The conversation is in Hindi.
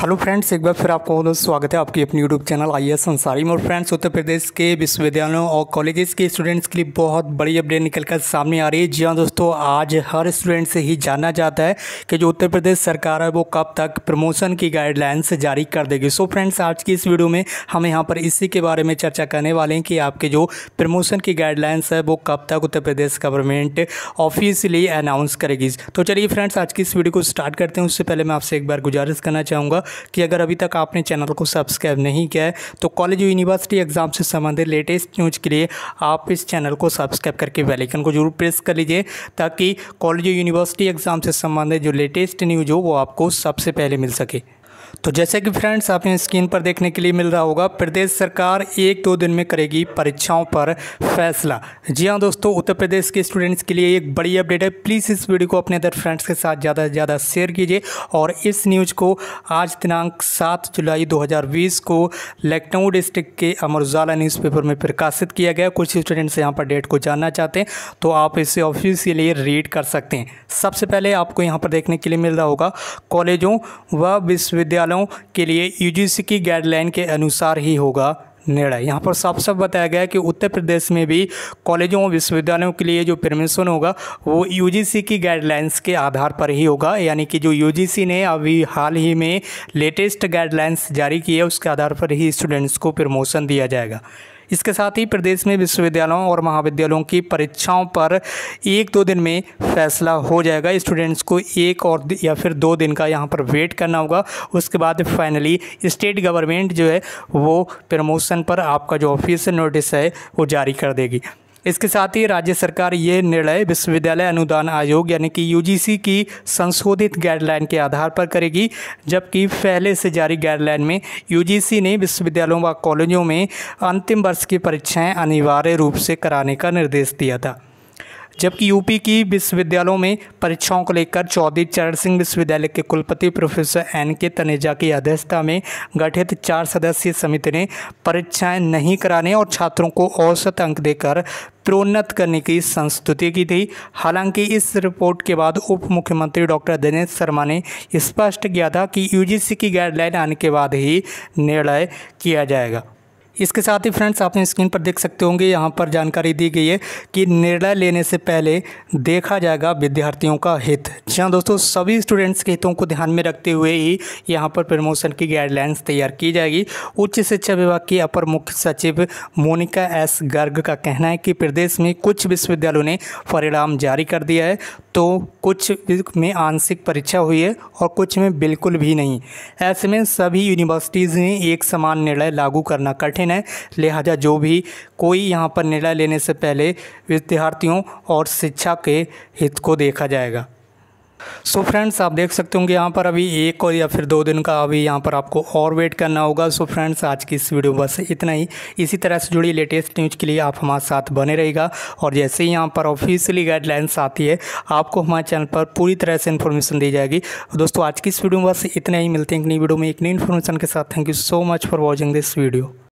हेलो फ्रेंड्स एक बार फिर आपको बहुत स्वागत है आपकी अपनी YouTube channel I S Ansari में और फ्रेंड्स उत्तर प्रदेश के विश्वविद्यालयों और कॉलेजेस के स्टूडेंट्स के लिए बहुत बड़ी अपडेट निकल कर सामने आ रही है जी हाँ दोस्तों आज हर स्टूडेंट से ही जाना जाता है कि जो उत्तर प्रदेश सरकार है वो कब तक प्रमोशन की गाइडलाइंस जारी कर देगी सो फ्रेंड्स आज की इस वीडियो में हम यहाँ पर इसी के बारे में चर्चा करने वाले हैं कि आपके जो प्रमोशन की गाइडलाइंस है वो कब तक Uttar Pradesh government officially announce करेगी तो चलिए फ्रेंड्स आज की इस वीडियो को स्टार्ट करते हैं उससे पहले मैं आपसे एक बार गुजारिश करना चाहूँगा कि अगर अभी तक आपने चैनल को सब्सक्राइब नहीं किया है तो कॉलेज यूनिवर्सिटी एग्जाम से संबंधित लेटेस्ट न्यूज के लिए आप इस चैनल को सब्सक्राइब करके बेलाइकन को जरूर प्रेस कर लीजिए ताकि कॉलेज यूनिवर्सिटी एग्जाम से संबंधित जो लेटेस्ट न्यूज हो वो आपको सबसे पहले मिल सके तो जैसे कि फ्रेंड्स आप स्क्रीन पर देखने के लिए मिल रहा होगा प्रदेश सरकार एक दो दिन में करेगी परीक्षाओं पर फैसला जी हाँ दोस्तों उत्तर प्रदेश के स्टूडेंट्स के लिए एक बड़ी अपडेट है प्लीज़ इस वीडियो को अपने अदर फ्रेंड्स के साथ ज़्यादा से ज़्यादा शेयर कीजिए और इस न्यूज़ को आज दिनांक सात जुलाई दो को लखनऊ डिस्ट्रिक्ट के अमर उजाला न्यूज़पेपर में प्रकाशित किया गया कुछ स्टूडेंट्स यहाँ पर डेट को जानना चाहते हैं तो आप इसे ऑफिशियली रीड कर सकते हैं सबसे पहले आपको यहाँ पर देखने के लिए मिल रहा होगा कॉलेजों व विश्वविद्यालय वालों के लिए यूजीसी की गाइडलाइन के अनुसार ही होगा निर्णय यहाँ पर साफ साफ बताया गया है कि उत्तर प्रदेश में भी कॉलेजों और विश्वविद्यालयों के लिए जो परमिशन होगा वो यूजीसी की गाइडलाइंस के आधार पर ही होगा यानी कि जो यूजीसी ने अभी हाल ही में लेटेस्ट गाइडलाइंस जारी की है उसके आधार पर ही स्टूडेंट्स को प्रमोशन दिया जाएगा इसके साथ ही प्रदेश में विश्वविद्यालयों और महाविद्यालयों की परीक्षाओं पर एक दो दिन में फैसला हो जाएगा स्टूडेंट्स को एक और या फिर दो दिन का यहाँ पर वेट करना होगा उसके बाद फाइनली स्टेट गवर्नमेंट जो है वो प्रमोशन पर आपका जो ऑफिस नोटिस है वो जारी कर देगी इसके साथ ही राज्य सरकार ये निर्णय विश्वविद्यालय अनुदान आयोग यानी कि यूजीसी की संशोधित गाइडलाइन के आधार पर करेगी जबकि पहले से जारी गाइडलाइन में यूजीसी ने विश्वविद्यालयों व कॉलेजों में अंतिम वर्ष की परीक्षाएं अनिवार्य रूप से कराने का निर्देश दिया था जबकि यूपी की विश्वविद्यालयों में परीक्षाओं को लेकर चौधरी चरण सिंह विश्वविद्यालय के कुलपति प्रोफेसर एन के तनेजा की अध्यक्षता में गठित चार सदस्यीय समिति ने परीक्षाएं नहीं कराने और छात्रों को औसत अंक देकर प्रोन्नत करने की संस्तुति की थी हालांकि इस रिपोर्ट के बाद उप मुख्यमंत्री डॉक्टर दिनेश शर्मा ने स्पष्ट किया था कि यूजीसी की गाइडलाइन आने के बाद ही निर्णय किया जाएगा इसके साथ ही फ्रेंड्स आप स्क्रीन पर देख सकते होंगे यहाँ पर जानकारी दी गई है कि निर्णय लेने से पहले देखा जाएगा विद्यार्थियों का हित जी हाँ दोस्तों सभी स्टूडेंट्स के हितों को ध्यान में रखते हुए ही यहाँ पर प्रमोशन की गाइडलाइंस तैयार की जाएगी उच्च शिक्षा विभाग की अपर मुख्य सचिव मोनिका एस गर्ग का कहना है कि प्रदेश में कुछ विश्वविद्यालयों ने परिणाम जारी कर दिया है तो कुछ में आंशिक परीक्षा हुई है और कुछ में बिल्कुल भी नहीं ऐसे में सभी यूनिवर्सिटीज़ ने एक समान निर्णय लागू करना कठिन कठिन है लिहाजा जो भी कोई यहाँ पर निर्णय लेने से पहले विद्यार्थियों और शिक्षा के हित को देखा जाएगा सो so फ्रेंड्स आप देख सकते होंगे यहाँ पर अभी एक और या फिर दो दिन का अभी यहाँ पर आपको और वेट करना होगा सो so फ्रेंड्स आज की इस वीडियो बस इतना ही इसी तरह से जुड़ी लेटेस्ट न्यूज के लिए आप हमारे साथ बने रहेगा और जैसे ही यहाँ पर ऑफिशियली गाइडलाइंस आती है आपको हमारे चैनल पर पूरी तरह से इन्फॉर्मेशन दी जाएगी दोस्तों आज की इस वीडियो में बस इतना ही मिलते हैं एक नई वीडियो में एक नई इन्फॉर्मेशन के साथ thank you so much for watching this video